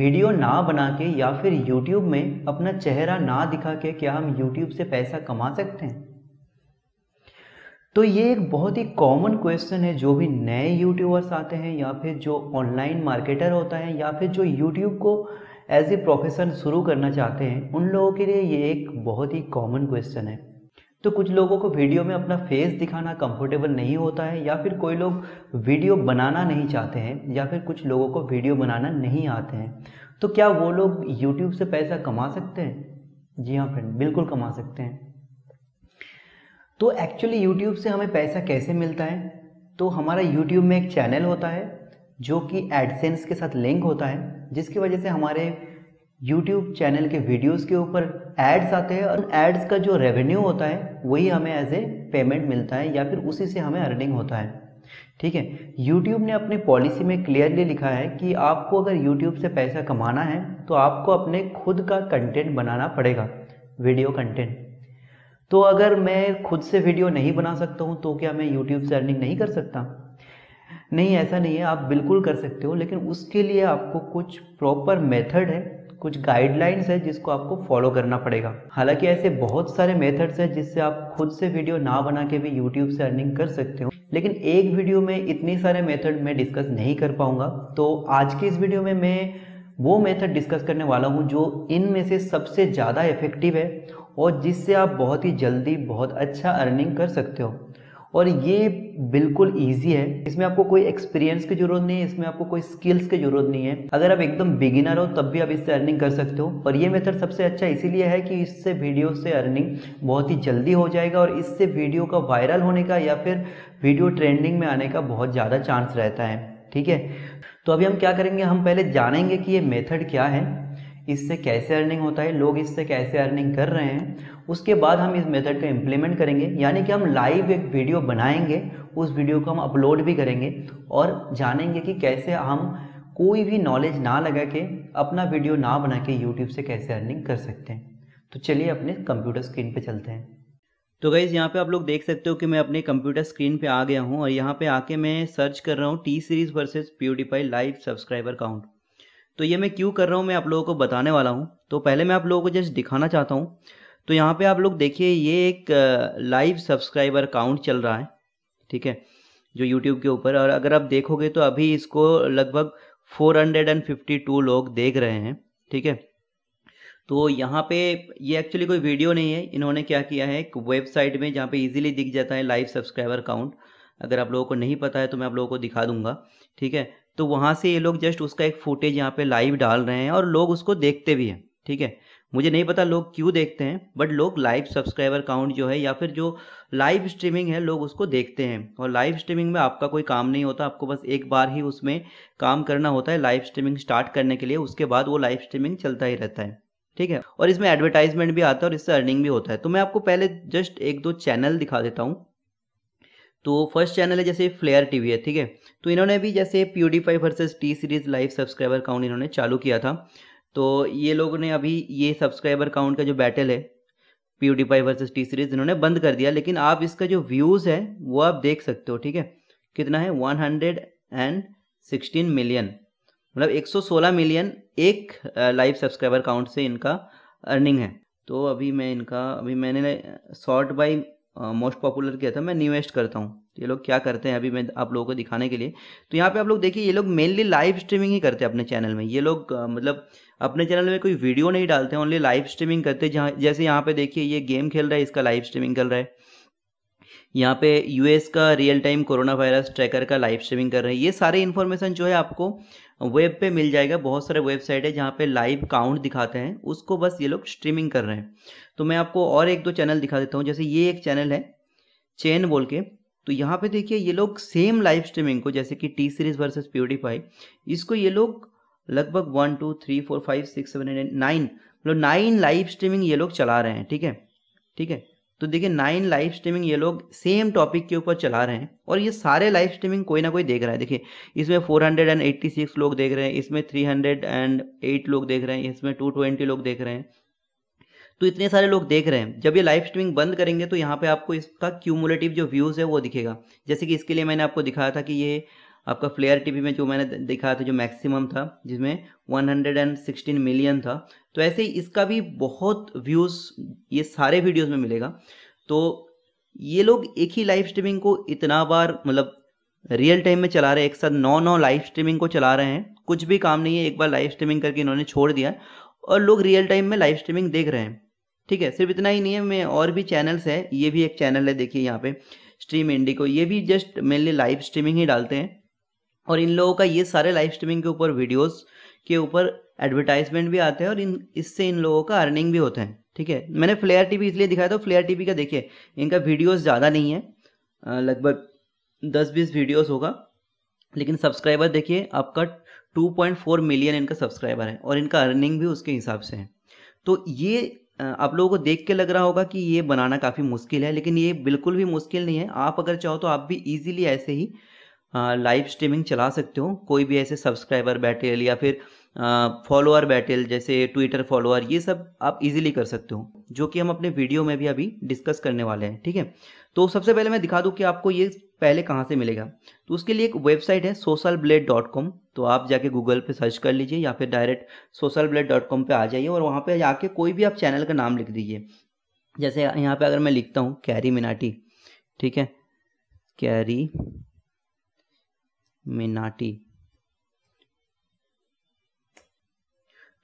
video ना बना के या फिर यूट्यूब में अपना चेहरा ना दिखा के क्या हम यूट्यूब से पैसा कमा सकते हैं तो ये एक बहुत ही कॉमन क्वेश्चन है जो भी नए यूट्यूबर्स आते हैं या फिर जो ऑनलाइन मार्केटर होता है या फिर जो यूट्यूब को एज ए प्रोफेशन शुरू करना चाहते हैं उन लोगों के लिए ये एक बहुत ही कॉमन क्वेश्चन है तो कुछ लोगों को वीडियो में अपना फेस दिखाना कंफर्टेबल नहीं होता है या फिर कोई लोग वीडियो बनाना नहीं चाहते हैं या फिर कुछ लोगों को वीडियो बनाना नहीं आते हैं तो क्या वो लोग यूट्यूब से पैसा कमा सकते हैं जी हाँ फ्रेंड बिल्कुल कमा सकते हैं तो एक्चुअली यूट्यूब से हमें पैसा कैसे मिलता है तो हमारा यूट्यूब में एक चैनल होता है जो कि एडसेंस के साथ लिंक होता है जिसकी वजह से हमारे यूट्यूब चैनल के वीडियोस के ऊपर एड्स आते हैं और एड्स का जो रेवेन्यू होता है वही हमें एज ए पेमेंट मिलता है या फिर उसी से हमें अर्निंग होता है ठीक है यूट्यूब ने अपनी पॉलिसी में क्लियरली लिखा है कि आपको अगर यूट्यूब से पैसा कमाना है तो आपको अपने खुद का कंटेंट बनाना पड़ेगा वीडियो कंटेंट तो अगर मैं खुद से वीडियो नहीं बना सकता हूँ तो क्या मैं यूट्यूब से अर्निंग नहीं कर सकता नहीं ऐसा नहीं है आप बिल्कुल कर सकते हो लेकिन उसके लिए आपको कुछ प्रॉपर मेथड है कुछ गाइडलाइंस है जिसको आपको फॉलो करना पड़ेगा हालांकि ऐसे बहुत सारे मेथड्स हैं जिससे आप खुद से वीडियो ना बना के भी यूट्यूब से अर्निंग कर सकते हो लेकिन एक वीडियो में इतने सारे मेथड मैं डिस्कस नहीं कर पाऊंगा तो आज की इस वीडियो में मैं वो मेथड डिस्कस करने वाला हूँ जो इनमें से सबसे ज़्यादा इफेक्टिव है और जिससे आप बहुत ही जल्दी बहुत अच्छा अर्निंग कर सकते हो और ये बिल्कुल ईजी है इसमें आपको कोई एक्सपीरियंस की जरूरत नहीं है इसमें आपको कोई स्किल्स की जरूरत नहीं है अगर आप एकदम बिगिनर हो तब भी आप इससे अर्निंग कर सकते हो और ये मेथड सबसे अच्छा इसीलिए है कि इससे वीडियो से अर्निंग बहुत ही जल्दी हो जाएगा और इससे वीडियो का वायरल होने का या फिर वीडियो ट्रेंडिंग में आने का बहुत ज़्यादा चांस रहता है ठीक है तो अभी हम क्या करेंगे हम पहले जानेंगे कि ये मेथड क्या है इससे कैसे अर्निंग होता है लोग इससे कैसे अर्निंग कर रहे हैं उसके बाद हम इस मेथड को इम्प्लीमेंट करेंगे यानी कि हम लाइव एक वीडियो बनाएंगे उस वीडियो को हम अपलोड भी करेंगे और जानेंगे कि कैसे हम कोई भी नॉलेज ना लगा के अपना वीडियो ना बना के यूट्यूब से कैसे अर्निंग कर सकते हैं तो चलिए अपने कंप्यूटर स्क्रीन पर चलते हैं तो गाइज़ यहाँ पे आप लोग देख सकते हो कि मैं अपने कंप्यूटर स्क्रीन पे आ गया हूँ और यहाँ पे आके मैं सर्च कर रहा हूँ T Series versus PewDiePie live subscriber count तो ये मैं क्यों कर रहा हूँ मैं आप लोगों को बताने वाला हूँ तो पहले मैं आप लोगों को जस्ट दिखाना चाहता हूँ तो यहाँ पे आप लोग देखिए ये एक लाइव सब्सक्राइबर काउंट चल रहा है ठीक है जो यूट्यूब के ऊपर और अगर आप देखोगे तो अभी इसको लगभग 452 लोग देख रहे हैं ठीक है तो यहाँ पे ये एक्चुअली कोई वीडियो नहीं है इन्होंने क्या किया है एक वेबसाइट में जहाँ पे इजीली दिख जाता है लाइव सब्सक्राइबर काउंट अगर आप लोगों को नहीं पता है तो मैं आप लोगों को दिखा दूंगा ठीक है तो वहाँ से ये लोग जस्ट उसका एक फुटेज यहाँ पे लाइव डाल रहे हैं और लोग उसको देखते भी हैं ठीक है मुझे नहीं पता लोग क्यों देखते हैं बट लोग लाइव सब्सक्राइबर काउंट जो है या फिर जो लाइव स्ट्रीमिंग है लोग उसको देखते हैं और लाइव स्ट्रीमिंग में आपका कोई काम नहीं होता आपको बस एक बार ही उसमें काम करना होता है लाइव स्ट्रीमिंग स्टार्ट करने के लिए उसके बाद वो लाइव स्ट्रीमिंग चलता ही रहता है ठीक है और इसमें एडवर्टाइजमेंट भी आता है और इससे अर्निंग भी होता है तो मैं आपको पहले जस्ट एक दो चैनल दिखा देता हूँ तो फर्स्ट चैनल है जैसे फ्लेयर टीवी है ठीक है तो इन्होंने भी जैसे PewDiePie versus T Series live subscriber count इन्होंने चालू किया था तो ये लोगों ने अभी ये सब्सक्राइबर काउंट का जो बैटल है प्यूडीफाई वर्सेज टी सीरीज इन्होंने बंद कर दिया लेकिन आप इसका जो व्यूज़ है वो आप देख सकते हो ठीक है कितना है one hundred and sixteen million मतलब 116 मिलियन एक लाइव सब्सक्राइबर काउंट से इनका अर्निंग है तो अभी मैं इनका अभी मैंने शॉर्ट बाई मोस्ट पॉपुलर क्या था मैं निवेस्ट करता हूँ तो ये लोग क्या करते हैं अभी मैं आप लोगों को दिखाने के लिए तो यहाँ पे आप लोग देखिए ये लोग मेनली लाइव स्ट्रीमिंग ही करते हैं अपने चैनल में ये लोग आ, मतलब अपने चैनल में कोई वीडियो नहीं डालते हैं ओनली लाइव स्ट्रीमिंग करते जहाँ जैसे यहाँ पे देखिए ये गेम खेल रहा है इसका लाइव स्ट्रीमिंग कर रहा है यहाँ पे यूएस का real time corona virus tracker का लाइव स्ट्रीमिंग कर रहे हैं ये सारे इन्फॉर्मेशन जो है आपको वेब पे मिल जाएगा बहुत सारे वेबसाइट है जहाँ पे लाइव काउंट दिखाते हैं उसको बस ये लोग स्ट्रीमिंग कर रहे हैं तो मैं आपको और एक दो चैनल दिखा देता हूँ जैसे ये एक चैनल है चैन बोल के तो यहाँ पे देखिए ये लोग सेम लाइव स्ट्रीमिंग को जैसे कि टी सीरीज वर्सेज प्योरीफाई इसको ये लोग लगभग one two three four five six seven eight nine मतलब नाइन लाइव स्ट्रीमिंग ये लोग चला रहे हैं ठीक है ठीक है तो देखिए नाइन लाइव स्ट्रीमिंग ये लोग सेम टॉपिक के ऊपर चला रहे हैं और ये सारे लाइव स्ट्रीमिंग कोई ना कोई देख रहा है देखिए इसमें 486 लोग देख रहे हैं इसमें 308 लोग देख रहे हैं इसमें 220 लोग देख रहे हैं तो इतने सारे लोग देख रहे हैं जब ये लाइव स्ट्रीमिंग बंद करेंगे तो यहाँ पे आपको इसका क्यूमुलेटिव जो व्यूज़ है वो दिखेगा जैसे कि इसके लिए मैंने आपको दिखाया था कि ये आपका फ्लेयर टीवी में जो मैंने दिखाया था जो मैक्सिमम था जिसमें 116 मिलियन था तो ऐसे ही इसका भी बहुत व्यूज़ ये सारे वीडियोस में मिलेगा तो ये लोग एक ही लाइव स्ट्रीमिंग को इतना बार मतलब रियल टाइम में चला रहे हैं एक साथ नौ नौ लाइव स्ट्रीमिंग को चला रहे हैं कुछ भी काम नहीं है एक बार लाइव स्ट्रीमिंग करके इन्होंने छोड़ दिया और लोग रियल टाइम में लाइव स्ट्रीमिंग देख रहे हैं ठीक है सिर्फ इतना ही नहीं है मैं और भी चैनल्स है ये भी एक चैनल है देखिए यहाँ पे स्ट्रीम इंडी को ये भी जस्ट मेनली लाइव स्ट्रीमिंग ही डालते हैं और इन लोगों का ये सारे लाइव स्ट्रीमिंग के ऊपर वीडियोस के ऊपर एडवर्टाइजमेंट भी आते हैं और इन इससे इन लोगों का अर्निंग भी होता है ठीक है मैंने फ्लेयर टीवी इसलिए दिखाया था फ्लेयर टीवी का देखिए इनका वीडियोस ज़्यादा नहीं है लगभग दस बीस वीडियोस होगा लेकिन सब्सक्राइबर देखिए आपका 2.4 मिलियन इनका सब्सक्राइबर है और इनका अर्निंग भी उसके हिसाब से है तो ये आप लोगों को देख के लग रहा होगा कि ये बनाना काफ़ी मुश्किल है लेकिन ये बिल्कुल भी मुश्किल नहीं है आप अगर चाहो तो आप भी ईजिली ऐसे ही लाइव हाँ, स्ट्रीमिंग चला सकते हो कोई भी ऐसे सब्सक्राइबर बैटल या फिर फॉलोअर बैटल जैसे ट्विटर फॉलोअर ये सब आप इजीली कर सकते हो जो कि हम अपने वीडियो में भी अभी डिस्कस करने वाले हैं ठीक है तो सबसे पहले मैं दिखा दूँ कि आपको ये पहले कहाँ से मिलेगा तो उसके लिए एक वेबसाइट है सोशल ब्लेड डॉट कॉम तो आप जाके गूगल पे सर्च कर लीजिए या फिर direct Social Blade dot com पर आ जाइए और वहाँ पर जाके कोई भी आप चैनल का नाम लिख दीजिए जैसे यहाँ पे अगर मैं लिखता हूँ कैरी मिनाटी ठीक है कैरी मिनाटी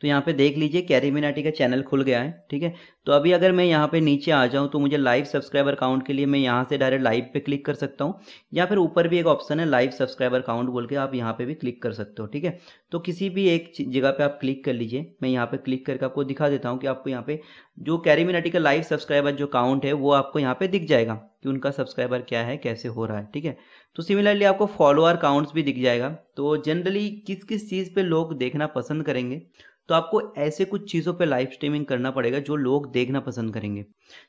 तो यहाँ पे देख लीजिए कैरी मिनाटी का चैनल खुल गया है ठीक है तो अभी अगर मैं यहाँ पे नीचे आ जाऊँ तो मुझे लाइव सब्सक्राइबर काउंट के लिए मैं यहाँ से डायरेक्ट लाइव पे क्लिक कर सकता हूँ या फिर ऊपर भी एक ऑप्शन है लाइव सब्सक्राइबर काउंट बोल के आप यहाँ पे भी क्लिक कर सकते हो ठीक है तो किसी भी एक जगह पे आप क्लिक कर लीजिए मैं यहाँ पे क्लिक करके आपको दिखा देता हूँ कि आपको यहाँ पे जो कैरी मिनाटी का लाइव सब्सक्राइबर जो काउंट है वो आपको यहाँ पे दिख जाएगा कि उनका सब्सक्राइबर क्या है कैसे हो रहा है ठीक है तो सिमिलरली आपको फॉलोअर काउंट्स भी दिख जाएगा तो जनरली किस किस चीज़ पर लोग देखना पसंद करेंगे तो आपको ऐसे कुछ चीज़ों पे लाइव स्ट्रीमिंग करना पड़ेगा जो लोग देखना पसंद करेंगे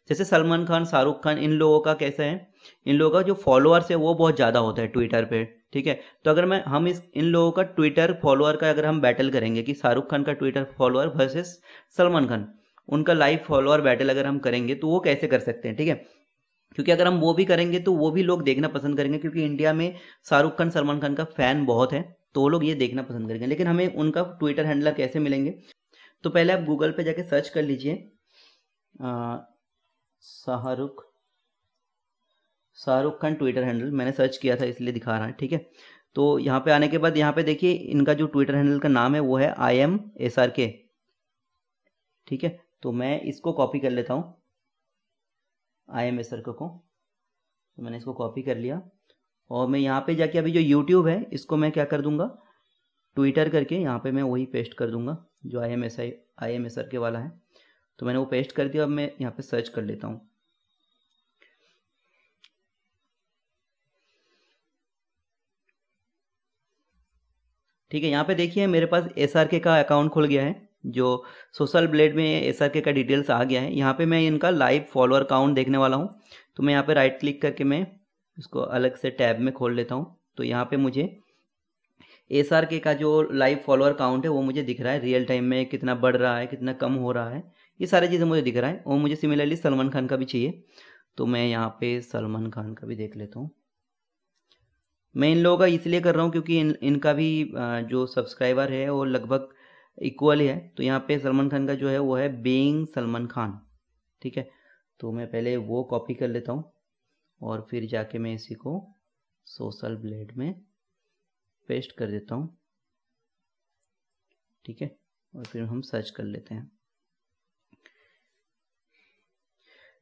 जैसे सलमान खान शाहरुख खान इन लोगों का कैसा है इन लोगों का जो फॉलोअर्स है वो बहुत ज़्यादा होता है ट्विटर पे ठीक है तो अगर मैं हम इस इन लोगों का ट्विटर फॉलोअर का अगर हम बैटल करेंगे कि शाहरुख खान का Twitter follower versus Salman Khan उनका लाइव फॉलोअर बैटल अगर हम करेंगे तो वो कैसे कर सकते हैं ठीक है क्योंकि अगर हम वो भी करेंगे तो वो भी लोग देखना पसंद करेंगे क्योंकि इंडिया में शाहरुख खान सलमान खान का फैन बहुत है तो लोग ये देखना पसंद करेंगे लेकिन हमें उनका ट्विटर हैंडलर कैसे मिलेंगे तो पहले आप गूगल पे जाके सर्च कर लीजिए शाहरुख शाहरुख खान ट्विटर हैंडल मैंने सर्च किया था इसलिए दिखा रहा है ठीक है तो यहाँ पे आने के बाद यहाँ पे देखिए इनका जो ट्विटर हैंडल का नाम है वो है आई एम एस आर के ठीक है तो मैं इसको कॉपी कर लेता हूँ आई एम एस आर को तो मैंने इसको कॉपी कर लिया और मैं यहाँ पे जाके अभी जो यूट्यूब है इसको मैं क्या कर दूंगा ट्विटर करके यहाँ पे मैं वही पेस्ट कर दूंगा जो I M S I I M S R K वाला है तो मैंने वो पेस्ट कर दिया अब मैं यहाँ पे सर्च कर लेता हूँ ठीक है यहाँ पे देखिए मेरे पास एस आर के का अकाउंट खुल गया है जो सोशल ब्लेड में एस आर के का डिटेल्स आ गया है यहाँ पे मैं इनका लाइव फॉलोअर काउंट देखने वाला हूँ तो मैं यहाँ पे राइट क्लिक करके मैं इसको अलग से टैब में खोल लेता हूँ तो यहाँ पे मुझे एस आर के का जो लाइव फॉलोअर काउंट है वो मुझे दिख रहा है रियल टाइम में कितना बढ़ रहा है कितना कम हो रहा है ये सारी चीज़ें मुझे दिख रहा है और मुझे सिमिलरली सलमान खान का भी चाहिए तो मैं यहाँ पे सलमान खान का भी देख लेता हूँ मैं इन लोगों का इसलिए कर रहा हूँ क्योंकि इन इनका भी जो सब्सक्राइबर है वो लगभग इक्वल है तो यहाँ पे सलमान खान का जो है वो है बेइंग सलमान खान ठीक है तो मैं पहले वो कॉपी कर लेता हूँ और फिर जाके मैं इसी को सोशल ब्लेड में पेस्ट कर देता हूँ ठीक है और फिर हम सर्च कर लेते हैं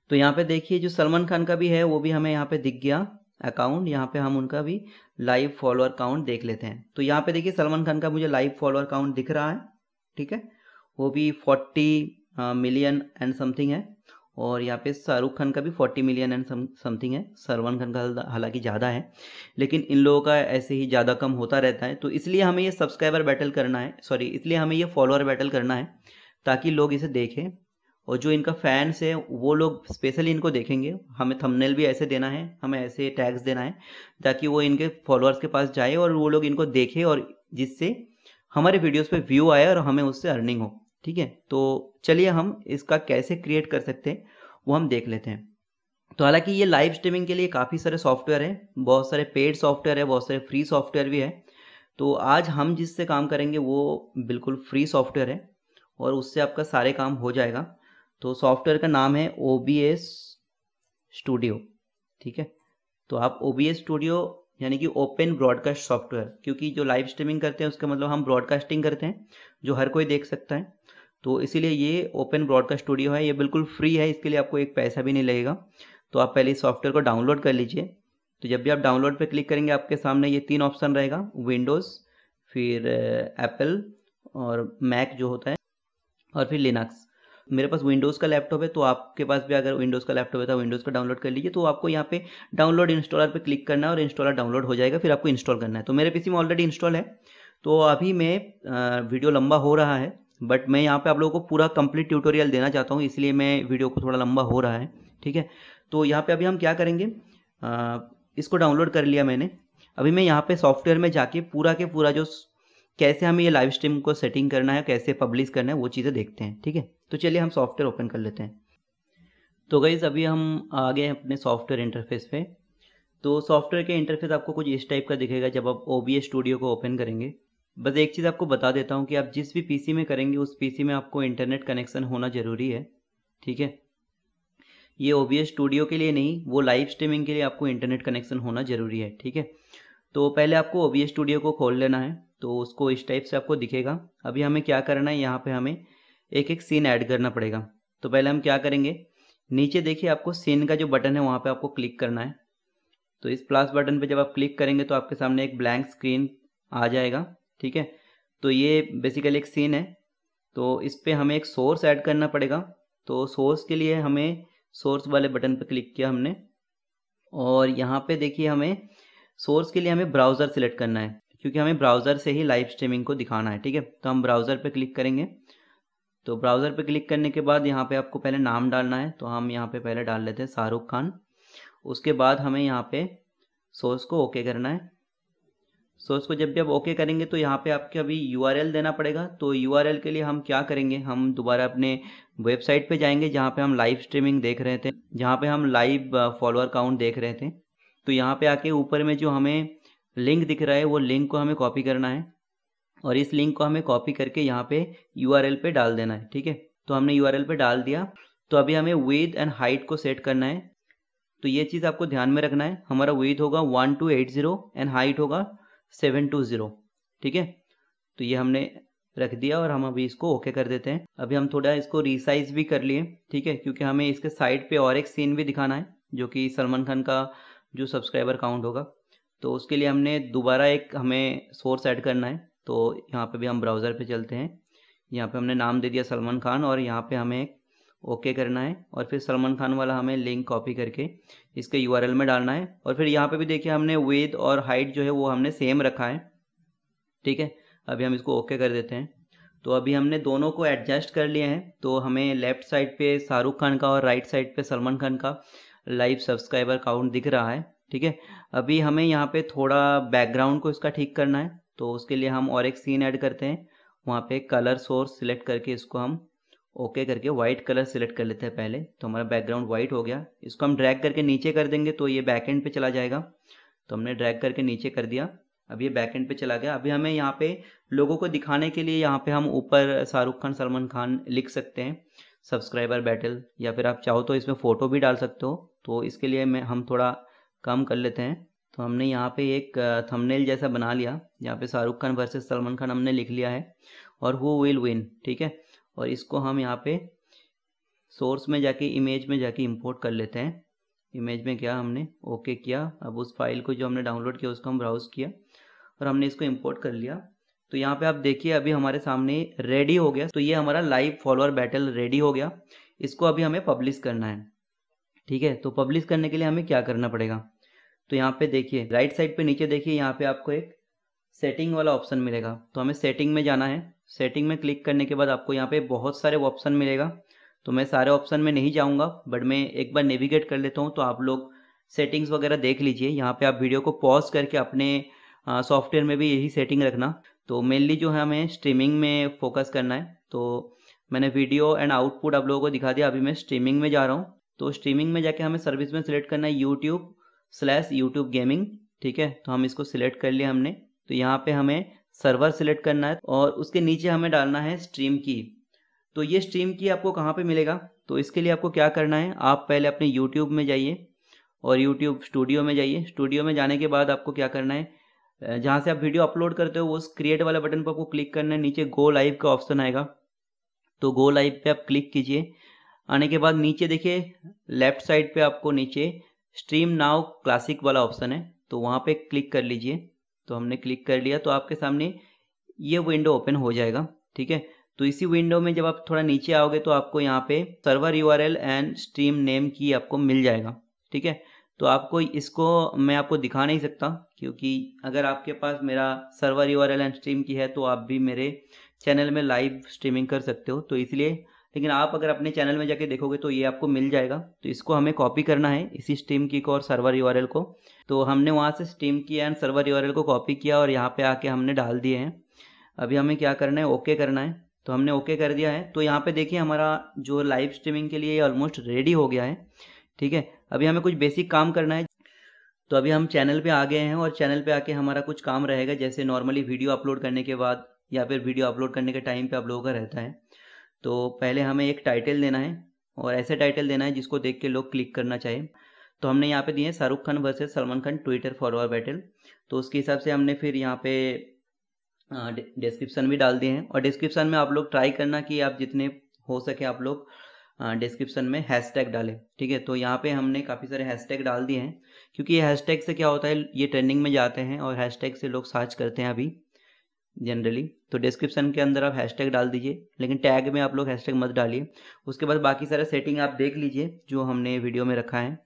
तो यहाँ पे देखिए जो सलमान खान का भी है वो भी हमें यहाँ पे दिख गया अकाउंट यहाँ पे हम उनका भी लाइव फॉलोअर काउंट देख लेते हैं तो यहाँ पे देखिए सलमान खान का मुझे लाइव फॉलोअर काउंट दिख रहा है ठीक है वो भी फोर्टी मिलियन एंड समथिंग है और यहाँ पे शाहरुख खान का भी फोर्टी मिलियन एंड समथिंग है सरवन खान का हालांकि ज़्यादा है लेकिन इन लोगों का ऐसे ही ज़्यादा कम होता रहता है तो इसलिए हमें ये सब्सक्राइबर बैटल करना है सॉरी इसलिए हमें ये फॉलोअर बैटल करना है ताकि लोग इसे देखें और जो इनका फैंस है वो लोग स्पेशली इनको देखेंगे हमें थंबनेल भी ऐसे देना है हमें ऐसे टैग्स देना है ताकि वो इनके फॉलोअर्स के पास जाए और वो लोग इनको देखें और जिससे हमारे वीडियोस पे व्यू आए और हमें उससे अर्निंग हो ठीक है तो चलिए हम इसका कैसे क्रिएट कर सकते हैं वो हम देख लेते हैं तो हालांकि ये लाइव स्ट्रीमिंग के लिए काफ़ी सारे सॉफ्टवेयर हैं बहुत सारे पेड सॉफ्टवेयर है बहुत सारे फ्री सॉफ्टवेयर भी है तो आज हम जिससे काम करेंगे वो बिल्कुल फ्री सॉफ्टवेयर है और उससे आपका सारे काम हो जाएगा तो सॉफ्टवेयर का नाम है ओ बी एस स्टूडियो ठीक है तो आप ओ बी एस स्टूडियो यानी कि ओपन ब्रॉडकास्ट सॉफ्टवेयर क्योंकि जो लाइव स्ट्रीमिंग करते हैं उसका मतलब हम ब्रॉडकास्टिंग करते हैं जो हर कोई देख सकता है तो इसीलिए ये ओपन ब्रॉडकास्ट स्टूडियो है ये बिल्कुल फ्री है इसके लिए आपको एक पैसा भी नहीं लगेगा तो आप पहले इस सॉफ्टवेयर को डाउनलोड कर लीजिए तो जब भी आप डाउनलोड पर क्लिक करेंगे आपके सामने ये तीन ऑप्शन रहेगा विंडोज़ फिर एप्पल और मैक जो होता है और फिर लिनक्स मेरे पास विंडोज़ का लैपटॉप है तो आपके पास भी अगर विंडोज़ का लैपटॉप है तो विंडोज़ का डाउनलोड कर लीजिए तो आपको यहाँ पे डाउनलोड इंस्टॉलर पे क्लिक करना है और इंस्टॉलर डाउनलोड हो जाएगा फिर आपको इंस्टॉल करना है तो मेरे पीसी में ऑलरेडी इंस्टॉल है तो अभी मैं वीडियो लंबा हो रहा है बट मैं यहाँ पे आप लोगों को पूरा कंप्लीट ट्यूटोरियल देना चाहता हूँ इसलिए मैं वीडियो को थोड़ा लंबा हो रहा है ठीक है तो यहाँ पे अभी हम क्या करेंगे आ, इसको डाउनलोड कर लिया मैंने अभी मैं यहाँ पे सॉफ्टवेयर में जाके पूरा के पूरा जो कैसे हमें ये लाइव स्ट्रीम को सेटिंग करना है कैसे पब्लिश करना है वो चीज़ें देखते हैं ठीक है तो चलिए हम सॉफ्टवेयर ओपन कर लेते हैं तो गईज़ अभी हम आ गए अपने सॉफ्टवेयर इंटरफेस पे तो सॉफ्टवेयर के इंटरफेस आपको कुछ इस टाइप का दिखेगा जब आप ओ स्टूडियो को ओपन करेंगे बस एक चीज़ आपको बता देता हूँ कि आप जिस भी पीसी में करेंगे उस पीसी में आपको इंटरनेट कनेक्शन होना ज़रूरी है ठीक है ये ओ स्टूडियो के लिए नहीं वो लाइव स्ट्रीमिंग के लिए आपको इंटरनेट कनेक्शन होना ज़रूरी है ठीक है तो पहले आपको ओ स्टूडियो को खोल लेना है तो उसको इस टाइप से आपको दिखेगा अभी हमें क्या करना है यहाँ पे हमें एक एक सीन ऐड करना पड़ेगा तो पहले हम क्या करेंगे नीचे देखिए आपको सीन का जो बटन है वहाँ पर आपको क्लिक करना है तो इस प्लस बटन पर जब आप क्लिक करेंगे तो आपके सामने एक ब्लैंक स्क्रीन आ जाएगा ठीक है तो ये बेसिकली एक सीन है तो इस पर हमें एक सोर्स ऐड करना पड़ेगा तो सोर्स के लिए हमें सोर्स वाले बटन पर क्लिक किया हमने और यहाँ पे देखिए हमें सोर्स के लिए हमें ब्राउज़र सेलेक्ट करना है क्योंकि हमें ब्राउज़र से ही लाइव स्ट्रीमिंग को दिखाना है ठीक है तो हम ब्राउज़र पे क्लिक करेंगे तो ब्राउज़र पे क्लिक करने के बाद यहाँ पे आपको पहले नाम डालना है तो हम यहाँ पे पहले डाल लेते हैं शाहरुख खान उसके बाद हमें यहाँ पे सोर्स को ओके करना है सो so, इसको जब भी आप ओके करेंगे तो यहाँ पे आपके अभी यू देना पड़ेगा तो यू के लिए हम क्या करेंगे हम दोबारा अपने वेबसाइट पे जाएंगे जहाँ पे हम लाइव स्ट्रीमिंग देख रहे थे जहाँ पे हम लाइव फॉलोअर काउंट देख रहे थे तो यहाँ पे आके ऊपर में जो हमें लिंक दिख रहा है वो लिंक को हमें कॉपी करना है और इस लिंक को हमें कॉपी करके यहाँ पे यू पे डाल देना है ठीक है तो हमने यू पे डाल दिया तो अभी हमें वेद एंड हाइट को सेट करना है तो ये चीज़ आपको ध्यान में रखना है हमारा वेद होगा one two eight zero and height होगा सेवन टू ज़ीरो ठीक है तो ये हमने रख दिया और हम अभी इसको ओके कर देते हैं अभी हम थोड़ा इसको रिसाइज भी कर लिए ठीक है क्योंकि हमें इसके साइड पे और एक सीन भी दिखाना है जो कि सलमान खान का जो सब्सक्राइबर काउंट होगा तो उसके लिए हमने दोबारा एक हमें सोर्स ऐड करना है तो यहाँ पे भी हम ब्राउज़र पे चलते हैं यहाँ पे हमने नाम दे दिया सलमान खान और यहाँ पे हमें एक ओके करना है और फिर सलमान खान वाला हमें लिंक कॉपी करके इसके यू में डालना है और फिर यहाँ पे भी देखिए हमने वेद और हाइट जो है वो हमने सेम रखा है ठीक है अभी हम इसको ओके कर देते हैं तो अभी हमने दोनों को एडजस्ट कर लिए हैं तो हमें लेफ्ट साइड पे शाहरुख खान का और राइट साइड पे सलमान खान का लाइव सब्सक्राइबर काउंट दिख रहा है ठीक है अभी हमें यहाँ पे थोड़ा बैकग्राउंड को इसका ठीक करना है तो उसके लिए हम और एक सीन ऐड करते हैं वहाँ पे कलर सोर्स सिलेक्ट करके इसको हम ओके okay करके वाइट कलर सेलेक्ट कर लेते हैं पहले तो हमारा बैकग्राउंड व्हाइट हो गया इसको हम ड्रैग करके नीचे कर देंगे तो ये बैक एंड पे चला जाएगा तो हमने ड्रैग करके नीचे कर दिया अब ये बैक एंड पे चला गया अभी हमें यहाँ पे लोगों को दिखाने के लिए यहाँ पे हम ऊपर शाहरुख खान सलमान खान लिख सकते हैं सब्सक्राइबर बैटल या फिर आप चाहो तो इसमें फ़ोटो भी डाल सकते हो तो इसके लिए मैं हम थोड़ा कम कर लेते हैं तो हमने यहाँ पे एक थंबनेल जैसा बना लिया यहाँ पे शाहरुख खान वर्सेस सलमान खान हमने लिख लिया है और हु विल विन ठीक है और इसको हम यहाँ पे सोर्स में जाके इमेज में जाके इंपोर्ट कर लेते हैं इमेज में क्या हमने ओके किया अब उस फाइल को जो हमने डाउनलोड किया उसको हम ब्राउज़ किया और हमने इसको इंपोर्ट कर लिया तो यहाँ पे आप देखिए अभी हमारे सामने रेडी हो गया तो ये हमारा लाइव फॉलोअर बैटल रेडी हो गया इसको अभी हमें पब्लिश करना है ठीक है तो पब्लिश करने के लिए हमें क्या करना पड़ेगा तो यहाँ पे देखिए राइट साइड पे नीचे देखिए यहाँ पे आपको एक सेटिंग वाला ऑप्शन मिलेगा तो हमें सेटिंग में जाना है सेटिंग में क्लिक करने के बाद आपको यहाँ पे बहुत सारे ऑप्शन मिलेगा तो मैं सारे ऑप्शन में नहीं जाऊँगा बट मैं एक बार नेविगेट कर लेता हूँ तो आप लोग सेटिंग्स वगैरह देख लीजिए यहाँ पे आप वीडियो को पॉज करके अपने सॉफ्टवेयर में भी यही सेटिंग रखना तो मेनली जो है हमें स्ट्रीमिंग में फोकस करना है तो मैंने वीडियो एंड आउटपुट आप लोगों को दिखा दिया अभी मैं स्ट्रीमिंग में जा रहा हूँ तो स्ट्रीमिंग में जाके हमें सर्विस में सिलेक्ट करना है यूट्यूब स्लैश यूट्यूब गेमिंग ठीक है तो हम इसको सिलेक्ट कर लिया हमने तो यहाँ पे हमें सर्वर सिलेक्ट करना है और उसके नीचे हमें डालना है स्ट्रीम की तो ये स्ट्रीम की आपको कहाँ पे मिलेगा तो इसके लिए आपको क्या करना है आप पहले अपने यूट्यूब में जाइए और यूट्यूब स्टूडियो में जाइए स्टूडियो में जाने के बाद आपको क्या करना है जहाँ से आप वीडियो अपलोड करते हो उस क्रिएट वाले बटन पर आपको क्लिक करना है नीचे गो लाइव का ऑप्शन आएगा तो गो लाइव पर आप क्लिक कीजिए आने के बाद नीचे देखिए लेफ्ट साइड पर आपको नीचे स्ट्रीम नाउ क्लासिक वाला ऑप्शन है तो वहाँ पर क्लिक कर लीजिए तो हमने क्लिक कर लिया तो आपके सामने ये विंडो ओपन हो जाएगा ठीक है तो इसी विंडो में जब आप थोड़ा नीचे आओगे तो आपको यहाँ पे server U and stream name की आपको मिल जाएगा ठीक है तो आपको इसको मैं आपको दिखा नहीं सकता क्योंकि अगर आपके पास मेरा सर्वर यू एंड स्ट्रीम की है तो आप भी मेरे चैनल में लाइव स्ट्रीमिंग कर सकते हो तो इसलिए लेकिन आप अगर अपने चैनल में जाके देखोगे तो ये आपको मिल जाएगा तो इसको हमें कॉपी करना है इसी स्टीम की को और सर्वर यू को तो हमने वहाँ से stream key and server U को कॉपी किया और यहाँ पे आके हमने डाल दिए हैं अभी हमें क्या करना है ओके करना है तो हमने ओके कर दिया है तो यहाँ पे देखिए हमारा जो लाइव स्ट्रीमिंग के लिए ऑलमोस्ट रेडी हो गया है ठीक है अभी हमें कुछ बेसिक काम करना है तो अभी हम चैनल पर आ गए हैं और चैनल पर आके हमारा कुछ काम रहेगा जैसे नॉर्मली वीडियो अपलोड करने के बाद या फिर वीडियो अपलोड करने के टाइम पर आप लोगों का रहता है तो पहले हमें एक टाइटल देना है और ऐसे टाइटल देना है जिसको देख के लोग क्लिक करना चाहे तो हमने यहाँ पे दिए Shahrukh Khan versus Salman Khan Twitter follower battle तो उसके हिसाब से हमने फिर यहाँ पे डिस्क्रिप्शन भी डाल दिए हैं और डिस्क्रिप्शन में आप लोग ट्राई करना कि आप जितने हो सके आप लोग डिस्क्रिप्शन में हैशटैग डालें ठीक है तो यहाँ पे हमने काफ़ी सारे हैशटैग डाल दिए हैं क्योंकि ये हैशटैग से क्या होता है ये ट्रेंडिंग में जाते हैं और हैशटैग से लोग सर्च करते हैं अभी जनरली तो डिस्क्रिप्शन के अंदर आप हैशटैग डाल दीजिए लेकिन टैग में आप लोग हैशटैग मत डालिए उसके बाद बाकी सारे सेटिंग आप देख लीजिए जो हमने वीडियो में रखा है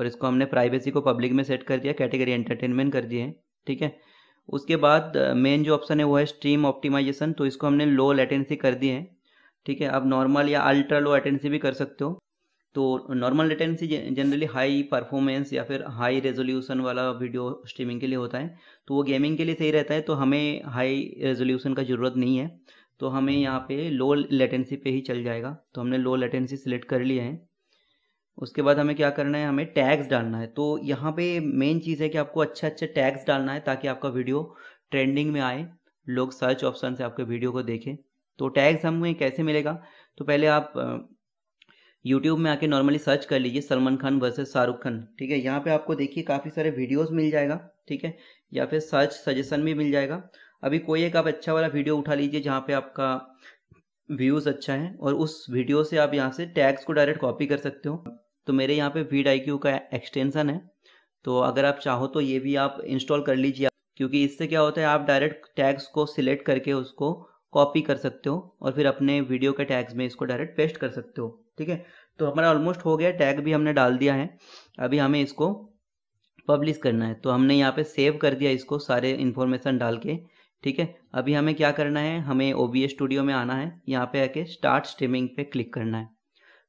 और इसको हमने प्राइवेसी को पब्लिक में सेट कर दिया कैटेगरी एंटरटेनमेंट कर दिए हैं ठीक है उसके बाद मेन जो ऑप्शन है वो है स्ट्रीम ऑप्टिमाइजेशन तो इसको हमने लो लेटेंसी कर दी है ठीक है आप नॉर्मल या अल्ट्रा लो लेटेंसी भी कर सकते हो तो normal latency generally high performance या फिर हाई रेजोल्यूशन वाला वीडियो स्ट्रीमिंग के लिए होता है तो वो गेमिंग के लिए सही रहता है तो हमें हाई रेजोल्यूशन का ज़रूरत नहीं है तो हमें यहाँ पे लो लेटेंसी पे ही चल जाएगा तो हमने लो लेटेंसी सिलेक्ट कर लिए हैं उसके बाद हमें क्या करना है हमें टैग्स डालना है तो यहाँ पे मेन चीज़ है कि आपको अच्छे अच्छे टैग्स डालना है ताकि आपका वीडियो ट्रेंडिंग में आए लोग सर्च ऑप्शन से आपके वीडियो को देखें तो टैग्स हमें कैसे मिलेगा तो पहले आप यूट्यूब में आके नॉर्मली सर्च कर लीजिए सलमान खान वर्सेज शाहरुख खान ठीक है यहाँ पे आपको देखिए काफ़ी सारे वीडियोस मिल जाएगा ठीक है या फिर सर्च सजेशन भी मिल जाएगा अभी कोई एक आप अच्छा वाला वीडियो उठा लीजिए जहाँ पे आपका व्यूज़ अच्छा है और उस वीडियो से आप यहाँ से टैग्स को डायरेक्ट कॉपी कर सकते हो तो मेरे यहाँ पे वीड आई का एक्सटेंसन है तो अगर आप चाहो तो ये भी आप इंस्टॉल कर लीजिए क्योंकि इससे क्या होता है आप डायरेक्ट टैग्स को सिलेक्ट करके उसको कॉपी कर सकते हो और फिर अपने वीडियो के टैग्स में इसको डायरेक्ट पेस्ट कर सकते हो ठीक है तो हमारा ऑलमोस्ट हो गया टैग भी हमने डाल दिया है अभी हमें इसको पब्लिश करना है तो हमने यहाँ पे सेव कर दिया इसको सारे इन्फॉर्मेशन डाल के ठीक है अभी हमें क्या करना है हमें ओ स्टूडियो में आना है यहाँ पे आके स्टार्ट स्ट्रीमिंग पे क्लिक करना है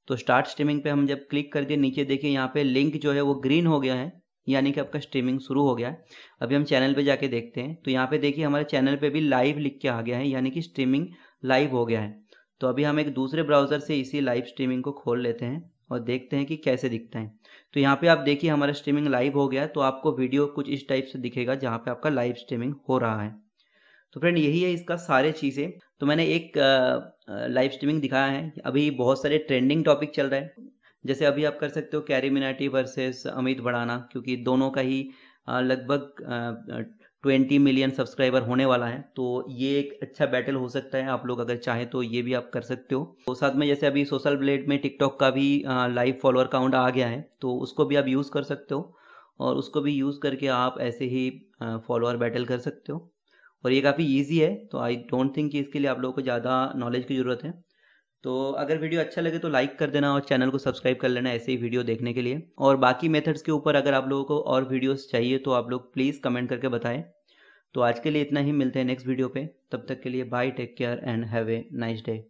तो स्टार्ट स्ट्रीमिंग पे हम जब क्लिक कर दिए नीचे देखिए यहाँ पे लिंक जो है वो ग्रीन हो गया है यानी कि आपका स्ट्रीमिंग शुरू हो गया है अभी हम चैनल पे जाके देखते हैं तो यहाँ पे देखिए हमारे चैनल पे भी लाइव लिख के आ गया है यानी कि स्ट्रीमिंग लाइव हो गया है तो अभी हम एक दूसरे ब्राउज़र से इसी लाइव स्ट्रीमिंग को खोल लेते हैं और देखते हैं कि कैसे दिखता है तो यहाँ पे आप देखिए हमारा स्ट्रीमिंग लाइव हो गया तो आपको वीडियो कुछ इस टाइप से दिखेगा जहाँ पे आपका लाइव स्ट्रीमिंग हो रहा है तो फ्रेंड यही है इसका सारे चीज़ें तो मैंने एक लाइव स्ट्रीमिंग दिखाया है अभी बहुत सारे ट्रेंडिंग टॉपिक चल रहे हैं जैसे अभी आप कर सकते हो कैरी मिनाटी वर्सेस अमित बढ़ाना क्योंकि दोनों का ही हाँ, लगभग ट्वेंटी मिलियन सब्सक्राइबर होने वाला है तो ये एक अच्छा बैटल हो सकता है आप लोग अगर चाहें तो ये भी आप कर सकते हो तो साथ में जैसे अभी सोशल ब्लेड में टिकटॉक का भी लाइव फॉलोअर काउंट आ गया है तो उसको भी आप यूज़ कर सकते हो और उसको भी यूज़ करके आप ऐसे ही फॉलोअर बैटल कर सकते हो और ये काफ़ी ईजी है तो आई डोंट थिंक कि इसके लिए आप लोगों को ज़्यादा नॉलेज की ज़रूरत है तो अगर वीडियो अच्छा लगे तो लाइक कर देना और चैनल को सब्सक्राइब कर लेना ऐसे ही वीडियो देखने के लिए और बाकी मेथड्स के ऊपर अगर आप लोगों को और वीडियोस चाहिए तो आप लोग प्लीज़ कमेंट करके बताएं तो आज के लिए इतना ही मिलते हैं नेक्स्ट वीडियो पे तब तक के लिए bye take care and have a nice day